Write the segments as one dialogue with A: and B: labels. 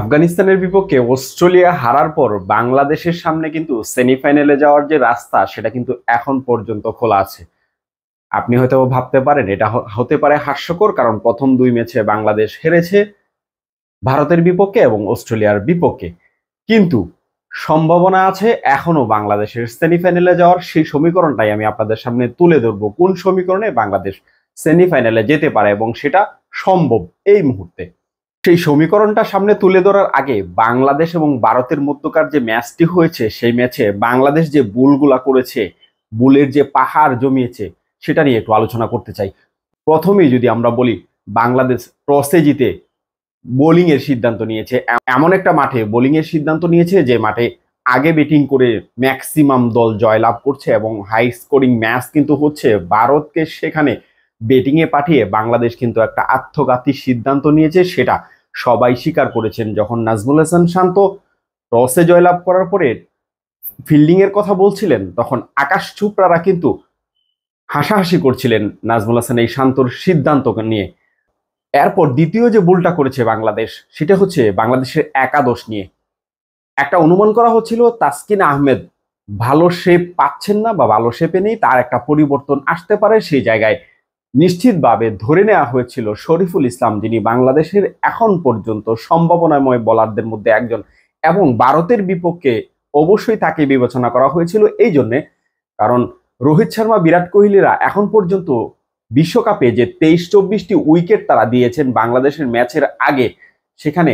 A: আফগানিস্তানের বিপক্ষে অস্ট্রেলিয়া হারার পর বাংলাদেশের সামনে কিন্তু সেমিফাইনালে যাওয়ার যে রাস্তা সেটা কিন্তু এখন পর্যন্ত খোলা আছে আপনি হয়তো ভাবতে পারেন এটা হতে পারে হাস্যকর কারণ প্রথম দুই ম্যাচে বাংলাদেশ হেরেছে ভারতের বিপক্ষে এবং অস্ট্রেলিয়ার বিপক্ষে কিন্তু সম্ভাবনা আছে এখনও বাংলাদেশের সেমিফাইনালে যাওয়ার সেই সমীকরণটাই আমি আপনাদের সামনে তুলে ধরব কোন সমীকরণে বাংলাদেশ সেমিফাইনালে যেতে পারে এবং সেটা সম্ভব এই মুহূর্তে সেই সমীকরণটা সামনে তুলে ধরার আগে বাংলাদেশ এবং ভারতের মধ্যকার যে ম্যাচটি হয়েছে সেই ম্যাচে বাংলাদেশ যে বুলগুলা করেছে বুলের যে পাহাড় জমিয়েছে সেটা নিয়ে একটু আলোচনা করতে চাই প্রথমেই যদি আমরা বলি বাংলাদেশ টসে জিতে বোলিংয়ের সিদ্ধান্ত নিয়েছে এমন একটা মাঠে বোলিংয়ের সিদ্ধান্ত নিয়েছে যে মাঠে আগে ব্যাটিং করে ম্যাক্সিমাম দল জয়লাভ করছে এবং হাই স্কোরিং ম্যাচ কিন্তু হচ্ছে ভারতকে সেখানে ব্যাটিংয়ে পাঠিয়ে বাংলাদেশ কিন্তু একটা আত্মঘাতী সিদ্ধান্ত নিয়েছে সেটা সবাই স্বীকার করেছেন যখন নাজমুল হাসান শান্ত টসে জয়লাভ করার পরে ফিল্ডিংয়ের কথা বলছিলেন তখন আকাশ চুপড়ারা কিন্তু হাসাহাসি করছিলেন নাজমুল হাসান এই শান্তর সিদ্ধান্তকে নিয়ে এরপর দ্বিতীয় যে ভুলটা করেছে বাংলাদেশ সেটা হচ্ছে বাংলাদেশের একাদশ নিয়ে একটা অনুমান করা হচ্ছিল তাসকিন আহমেদ ভালো শেপ পাচ্ছেন না বা ভালো শেপে নেই তার একটা পরিবর্তন আসতে পারে সেই জায়গায় নিশ্চিতভাবে ধরে নেওয়া হয়েছিল শরীফুল ইসলাম যিনি বাংলাদেশের এখন পর্যন্ত সম্ভাবনাময় বলারদের মধ্যে একজন এবং ভারতের বিপক্ষে অবশ্যই তাকে বিবেচনা করা হয়েছিল এই জন্যে কারণ রোহিত শর্মা বিরাট কোহলিরা এখন পর্যন্ত বিশ্বকাপে যে তেইশ চব্বিশটি উইকেট তারা দিয়েছেন বাংলাদেশের ম্যাচের আগে সেখানে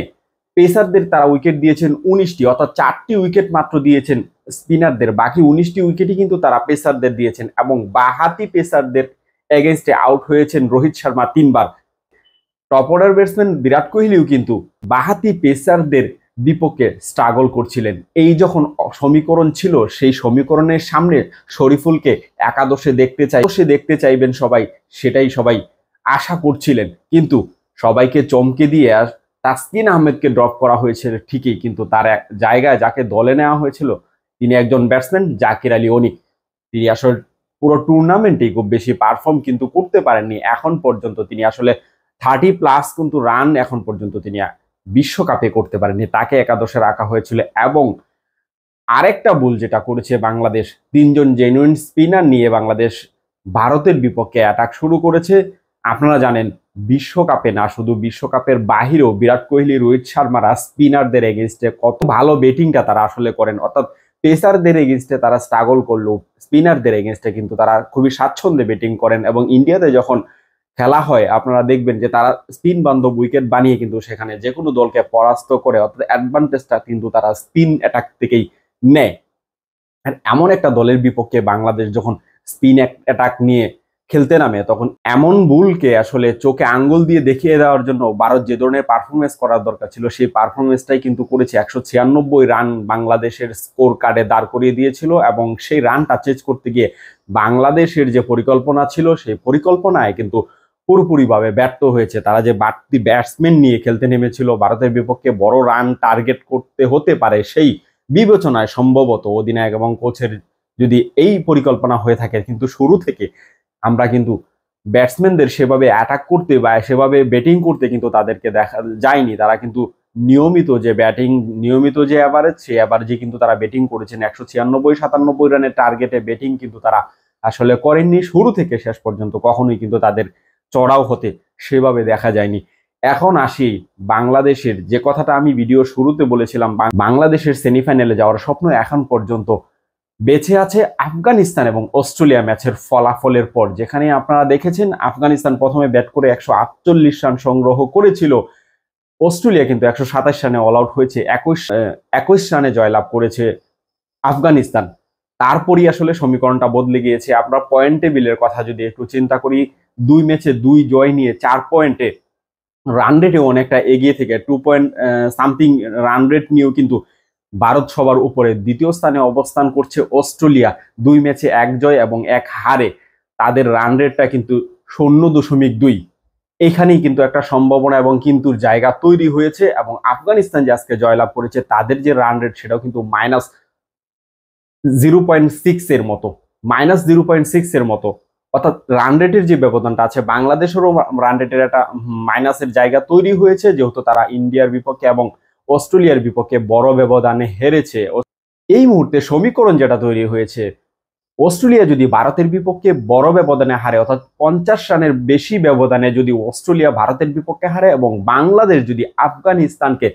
A: পেসারদের তারা উইকেট দিয়েছেন উনিশটি অর্থাৎ চারটি উইকেট মাত্র দিয়েছেন স্পিনারদের বাকি উনিশটি উইকেটই কিন্তু তারা পেসারদের দিয়েছেন এবং বাহাতি পেসারদের এগেনস্টে আউট হয়েছেন রোহিত শর্মা তিনবার টপ অর্ডার ব্যাটসম্যান বিরাট কোহলিও কিন্তু বাহাতি পেসারদের বিপক্ষে স্ট্রাগল করছিলেন এই যখন সমীকরণ ছিল সেই সমীকরণের সামনে শরীফুলকে একাদশে দেখতে চাই সে দেখতে চাইবেন সবাই সেটাই সবাই আশা করছিলেন কিন্তু সবাইকে চমকে দিয়ে আর তাসকিন আহমেদকে ড্রপ করা হয়েছিল ঠিকই কিন্তু তার জায়গায় যাকে দলে নেওয়া হয়েছিল তিনি একজন ব্যাটসম্যান জাকির আলী অনিক তিনি আসলে পুরো টুর্নামেন্টেই খুব বেশি পারফর্ম কিন্তু করতে পারেননি এখন পর্যন্ত তিনি আসলে থার্টি প্লাস কিন্তু রান এখন পর্যন্ত তিনি বিশ্বকাপে করতে পারেননি তাকে একাদশে রাখা হয়েছিল এবং আরেকটা ভুল যেটা করেছে বাংলাদেশ তিনজন জেনুইন স্পিনার নিয়ে বাংলাদেশ ভারতের বিপক্ষে অ্যাটাক শুরু করেছে আপনারা জানেন বিশ্বকাপে না শুধু বিশ্বকাপের বাহিরেও বিরাট কোহলি রোহিত শর্মারা স্পিনারদের এগেনস্টে কত ভালো ব্যাটিংটা তারা আসলে করেন অর্থাৎ পেসারদের এগেনস্টে তারা স্ট্রাগল করলো স্পিনারদের এগেনস্টে কিন্তু তারা খুবই স্বাচ্ছন্দ্যে ব্যাটিং করেন এবং ইন্ডিয়াতে যখন খেলা হয় আপনারা দেখবেন যে তারা স্পিন বান্ধব উইকেট বানিয়ে কিন্তু সেখানে যে কোনো দলকে পরাস্ত করে অর্থাৎ অ্যাডভান্টেজটা কিন্তু তারা স্পিন অ্যাটাক থেকেই নেয় আর এমন একটা দলের বিপক্ষে বাংলাদেশ যখন স্পিন অ্যাটাক নিয়ে খেলতে নামে তখন এমন বুলকে আসলে চোখে আঙ্গুল দিয়ে দেখিয়ে দেওয়ার জন্য ভারত যে ধরনের পারফরমেন্স করার দরকার ছিল সেই পারফরমেন্সটাই কিন্তু করেছে একশো ছিয়ানব্বই রান বাংলাদেশের স্কোর কার্ডে দাঁড় করিয়ে দিয়েছিল এবং সেই রানটা চেঞ্জ করতে গিয়ে বাংলাদেশের যে পরিকল্পনা ছিল সেই পরিকল্পনায় কিন্তু পুরোপুরিভাবে ব্যর্থ হয়েছে তারা যে বাড়তি ব্যাটসম্যান নিয়ে খেলতে নেমেছিল ভারতের বিপক্ষে বড় রান টার্গেট করতে হতে পারে সেই বিবেচনায় সম্ভবত অধিনায়ক এবং কোচের যদি এই পরিকল্পনা হয়ে থাকে কিন্তু শুরু থেকে আমরা কিন্তু ব্যাটসম্যানদের সেভাবে অ্যাটাক করতে বা সেভাবে ব্যাটিং করতে কিন্তু তাদেরকে দেখা যায়নি তারা কিন্তু নিয়মিত যে ব্যাটিং নিয়মিত যে অ্যাভারেজ সেই অ্যাভারেজে কিন্তু তারা ব্যাটিং করেছেন একশো ছিয়ানব্বই সাতানব্বই রানের টার্গেটে ব্যাটিং কিন্তু তারা আসলে করেননি শুরু থেকে শেষ পর্যন্ত কখনোই কিন্তু তাদের চড়াও হতে সেভাবে দেখা যায়নি এখন আসি বাংলাদেশের যে কথাটা আমি ভিডিও শুরুতে বলেছিলাম বাংলাদেশের সেমিফাইনালে যাওয়ার স্বপ্ন এখন পর্যন্ত বেঁচে আছে আফগানিস্তান এবং অস্ট্রেলিয়া ম্যাচের ফলাফলের পর যেখানে আপনারা দেখেছেন আফগানিস্তান প্রথমে ব্যাট করে একশো আটচল্লিশ রান সংগ্রহ করেছিল অস্ট্রেলিয়া কিন্তু একশো সাতাশ রানে অল আউট হয়েছে একুশ একুশ রানে জয়লাভ করেছে আফগানিস্তান তারপরই আসলে সমীকরণটা বদলে গিয়েছে আমরা পয়েন্ট টেবিলের কথা যদি একটু চিন্তা করি দুই ম্যাচে দুই জয় নিয়ে চার পয়েন্টে রান রেটেও অনেকটা এগিয়ে থেকে two point something run rate নিয়েও কিন্তু ভারত সবার উপরে দ্বিতীয় স্থানে অবস্থান করছে অস্ট্রেলিয়া দুই ম্যাচে এক জয় এবং এক হারে তাদের রান রেটটা কিন্তু শূন্য দশমিক দুই এখানেই কিন্তু একটা সম্ভাবনা এবং কিন্তু জায়গা তৈরি হয়েছে এবং আফগানিস্তান যে আজকে জয়লাভ করেছে তাদের যে রান রেট সেটাও কিন্তু মাইনাস জিরো পয়েন্ট সিক্স এর মতো মাইনাস জিরো পয়েন্ট সিক্স এর মতো অর্থাৎ রান রেটের যে ব্যবধানটা আছে বাংলাদেশেরও রান রেটের একটা মাইনাসের জায়গা তৈরি হয়েছে যেহেতু তারা ইন্ডিয়ার বিপক্ষে এবং অস্ট্রেলিয়ার বিপক্ষে বড় ব্যবধানে হেরেছে এই মুহূর্তে সমীকরণ যেটা তৈরি হয়েছে অস্ট্রেলিয়া যদি ভারতের বিপক্ষে বড় ব্যবধানে হারে অর্থাৎ পঞ্চাশ রানের বেশি ব্যবধানে যদি অস্ট্রেলিয়া ভারতের বিপক্ষে হারে এবং বাংলাদেশ যদি আফগানিস্তানকে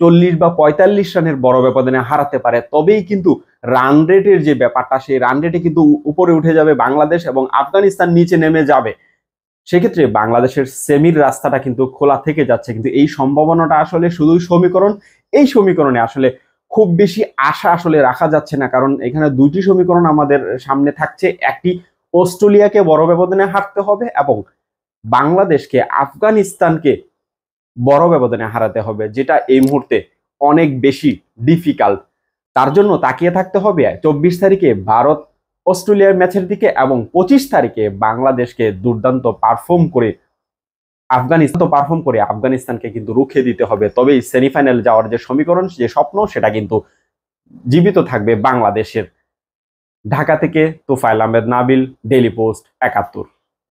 A: চল্লিশ বা পঁয়তাল্লিশ রানের বড় ব্যবধানে হারাতে পারে তবেই কিন্তু রান রেটের যে ব্যাপারটা সেই রান রেটে কিন্তু উপরে উঠে যাবে বাংলাদেশ এবং আফগানিস্তান নিচে নেমে যাবে সেক্ষেত্রে বাংলাদেশের সেমির রাস্তাটা কিন্তু খোলা থেকে যাচ্ছে কিন্তু এই সম্ভাবনাটা আসলে শুধু সমীকরণ এই সমীকরণে আসলে খুব বেশি আশা আসলে রাখা যাচ্ছে না কারণ এখানে দুইটি সমীকরণ আমাদের সামনে থাকছে একটি অস্ট্রেলিয়াকে বড় ব্যবধানে হারতে হবে এবং বাংলাদেশকে আফগানিস্তানকে বড় ব্যবধানে হারাতে হবে যেটা এই মুহূর্তে অনেক বেশি ডিফিকাল্ট তার জন্য তাকিয়ে থাকতে হবে চব্বিশ তারিখে ভারত অস্ট্রেলিয়ার ম্যাচের দিকে এবং পঁচিশ তারিখে বাংলাদেশকে দুর্দান্ত পারফর্ম করে আফগানিস্তান পারফর্ম করে আফগানিস্তানকে কিন্তু রুখে দিতে হবে তবেই সেমিফাইনাল যাওয়ার যে সমীকরণ যে স্বপ্ন সেটা কিন্তু জীবিত থাকবে বাংলাদেশের ঢাকা থেকে তোফাইল আহমেদ নাবিল ডেলি পোস্ট একাত্তর